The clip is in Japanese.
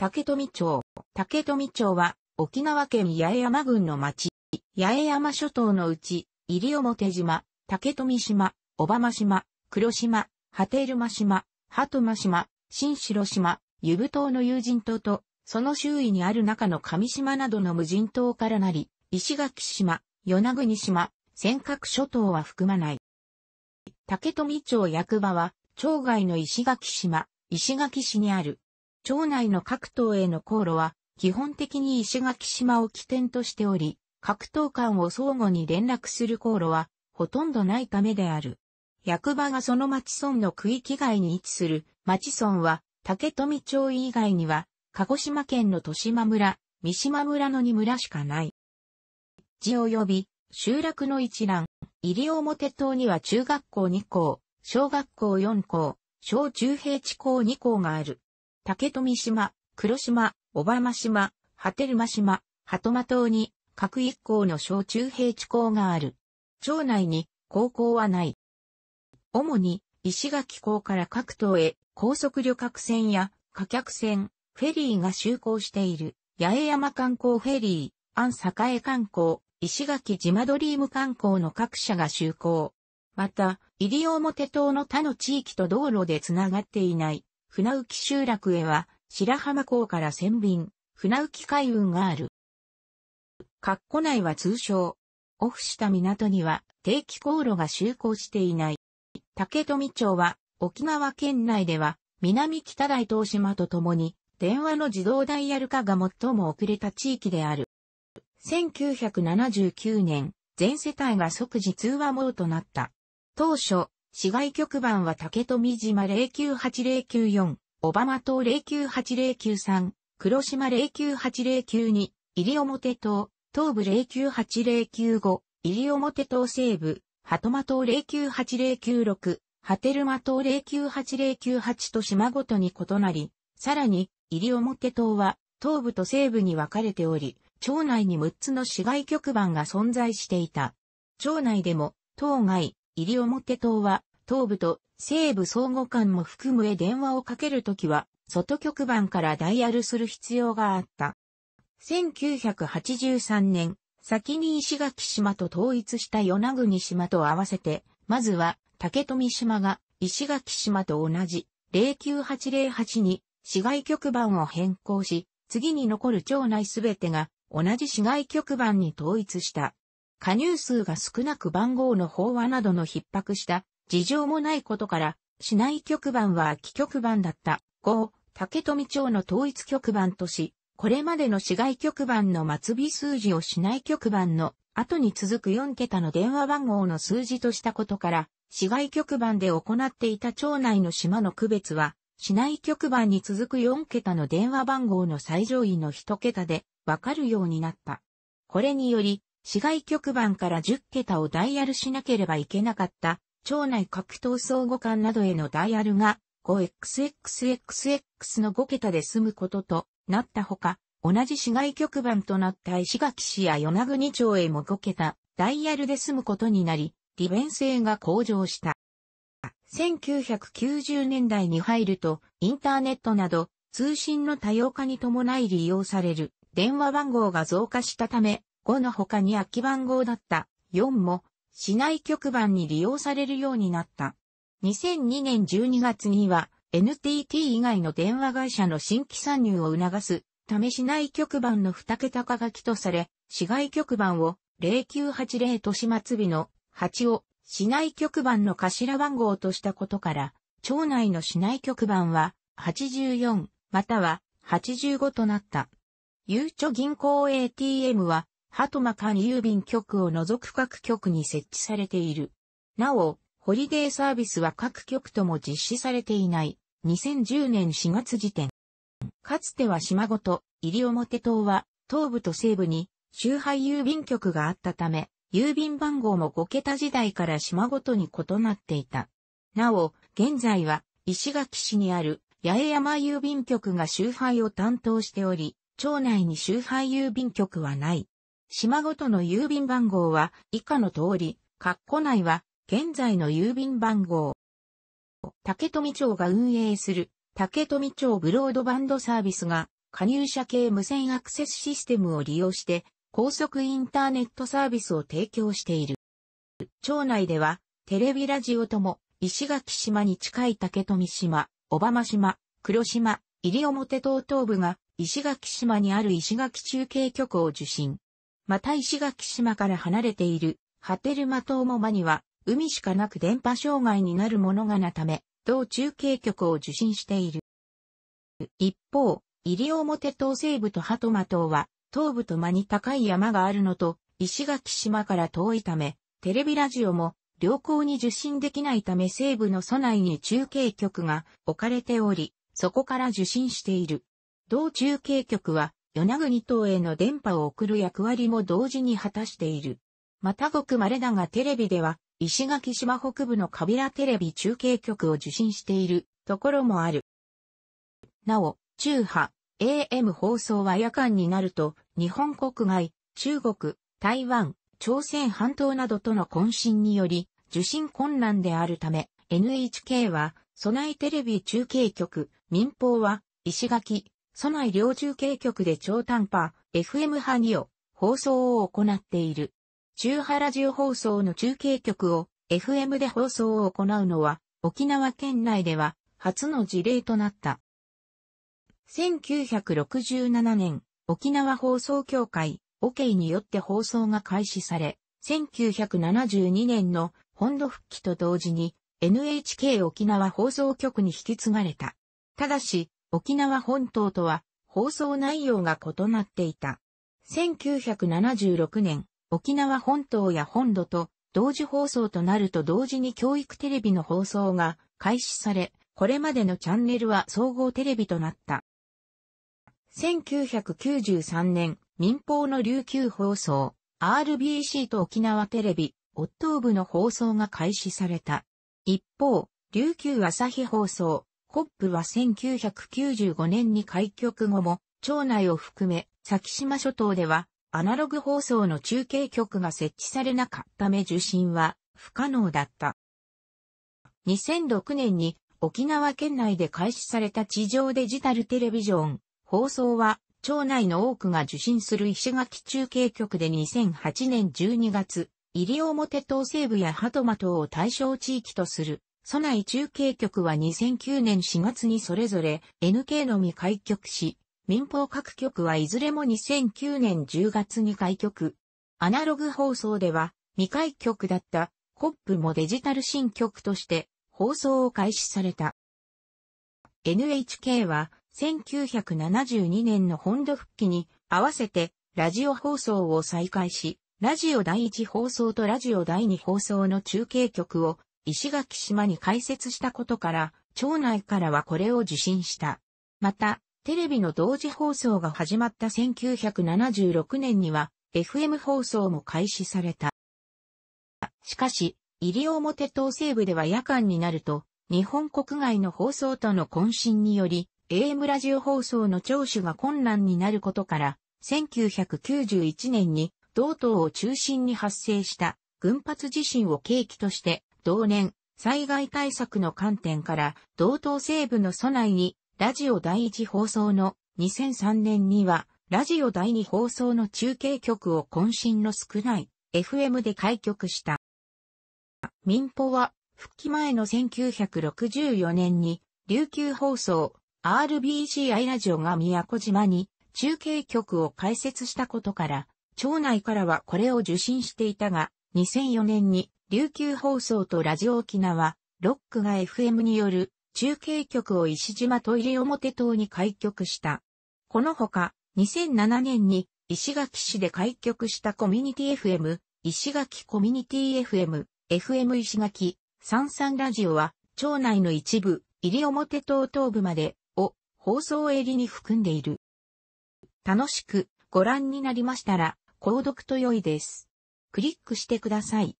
竹富町。竹富町は、沖縄県八重山郡の町。八重山諸島のうち、西表島、竹富島、小浜島、黒島、波照間島、鳩間島、新城島、湯布島の有人島と、その周囲にある中の上島などの無人島からなり、石垣島、与那国島、尖閣諸島は含まない。竹富町役場は、町外の石垣島、石垣市にある町内の各島への航路は、基本的に石垣島を起点としており、各島間を相互に連絡する航路は、ほとんどないためである。役場がその町村の区域外に位置する町村は、竹富町以外には、鹿児島県の豊島村、三島村の二村しかない。地及び、集落の一覧、入表島には中学校2校、小学校4校、小中平地校2校がある。竹富島、黒島、小浜島、波照間島、鳩間島に各一校の小中平地校がある。町内に高校はない。主に石垣港から各島へ高速旅客船や貨客船、フェリーが就航している八重山観光フェリー、安栄観光、石垣島ドリーム観光の各社が就航。また、西表島の他の地域と道路でつながっていない船浮集落へは、白浜港から船便、船浮海運がある。括弧内は通称。オフした港には定期航路が就航していない。竹富町は沖縄県内では南北大東島とともに電話の自動ダイヤル化が最も遅れた地域である。1979年、全世帯が即時通話網となった。当初、市外局番は竹富島098094、小浜島098093、黒島098092、入表島、東部098095、入表島西部、鳩間島098096、波照間島098098と島ごとに異なり、さらに、入表島は、東部と西部に分かれており、町内に6つの市街局番が存在していた。町内でも、島外、西表島は、東部と西部相互間も含むへ電話をかけるときは、外局番からダイヤルする必要があった。1983年、先に石垣島と統一した与那国島と合わせて、まずは竹富島が石垣島と同じ09808に市外局番を変更し、次に残る町内すべてが同じ市外局番に統一した。加入数が少なく番号の法話などの逼迫した事情もないことから、市内局番は秋局番だった。5、竹富町の統一局番とし、これまでの市外局番の末尾数字を市内局番の後に続く4桁の電話番号の数字としたことから、市外局番で行っていた町内の島の区別は、市内局番に続く4桁の電話番号の最上位の1桁でわかるようになった。これにより、市外局番から10桁をダイヤルしなければいけなかった町内各闘相互間などへのダイヤルが 5XXXX の5桁で済むこととなったほか、同じ市外局番となった石垣市や与那国町へも5桁ダイヤルで済むことになり、利便性が向上した。1990年代に入ると、インターネットなど通信の多様化に伴い利用される電話番号が増加したため、5の他に空き番号だった4も市内局番に利用されるようになった。2002年12月には NTT 以外の電話会社の新規参入を促すため市内局番の二桁化がきとされ、市外局番を0980年末日の8を市内局番の頭番号としたことから、町内の市内局番は84または85となった。ゆうちょ銀行 ATM は鳩間間郵便局を除く各局に設置されている。なお、ホリデーサービスは各局とも実施されていない。2010年4月時点。かつては島ごと、西表島は、東部と西部に、周配郵便局があったため、郵便番号も5桁時代から島ごとに異なっていた。なお、現在は、石垣市にある、八重山郵便局が周配を担当しており、町内に周配郵便局はない。島ごとの郵便番号は以下の通り、括弧内は現在の郵便番号。竹富町が運営する竹富町ブロードバンドサービスが加入者系無線アクセスシステムを利用して高速インターネットサービスを提供している。町内ではテレビラジオとも石垣島に近い竹富島、小浜島、黒島、西表島東部が石垣島にある石垣中継局を受信。また石垣島から離れている、ハテルマ島も間には、海しかなく電波障害になるものがなため、同中継局を受信している。一方、西表島西部と鳩間島は、東部と間に高い山があるのと、石垣島から遠いため、テレビラジオも良好に受信できないため西部の都内に中継局が置かれており、そこから受信している。同中継局は与那国島への電波を送る役割も同時に果たしている。またごく稀だがテレビでは、石垣島北部のカビラテレビ中継局を受信しているところもある。なお、中波、AM 放送は夜間になると、日本国外、中国、台湾、朝鮮半島などとの渾身により、受信困難であるため、NHK は、備えテレビ中継局、民放は、石垣、都内両中継局で超短波、FM 派にを放送を行っている。中波ラジオ放送の中継局を FM で放送を行うのは沖縄県内では初の事例となった。1967年、沖縄放送協会、OK によって放送が開始され、1972年の本土復帰と同時に NHK 沖縄放送局に引き継がれた。ただし、沖縄本島とは放送内容が異なっていた。1976年、沖縄本島や本土と同時放送となると同時に教育テレビの放送が開始され、これまでのチャンネルは総合テレビとなった。1993年、民放の琉球放送、RBC と沖縄テレビ、オットーブの放送が開始された。一方、琉球朝日放送、コップは1995年に開局後も、町内を含め、先島諸島では、アナログ放送の中継局が設置されなかったため受信は不可能だった。2006年に沖縄県内で開始された地上デジタルテレビジョン放送は町内の多くが受信する石垣中継局で2008年12月、入表東西部や鳩間等を対象地域とするソナイ中継局は2009年4月にそれぞれ NK のみ開局し、民放各局はいずれも2009年10月に開局。アナログ放送では未開局だったコップもデジタル新局として放送を開始された。NHK は1972年の本土復帰に合わせてラジオ放送を再開し、ラジオ第1放送とラジオ第2放送の中継局を石垣島に開設したことから、町内からはこれを受信した。また、テレビの同時放送が始まった1976年には、FM 放送も開始された。しかし、西表島西部では夜間になると、日本国外の放送との渾身により、AM ラジオ放送の聴取が困難になることから、1991年に、道東を中心に発生した群発地震を契機として、同年、災害対策の観点から、道東西部の都内に、ラジオ第一放送の2003年には、ラジオ第二放送の中継局を渾身の少ない FM で開局した。民放は、復帰前の1964年に、琉球放送、RBCI ラジオが宮古島に中継局を開設したことから、町内からはこれを受信していたが、2004年に琉球放送とラジオ沖縄、ロックが FM による中継局を石島トイレ表島に開局した。このほか、2007年に石垣市で開局したコミュニティ FM、石垣コミュニティ FM、FM 石垣、三三ラジオは、町内の一部、入り表島東部までを放送襟に含んでいる。楽しくご覧になりましたら、購読と良いです。クリックしてください。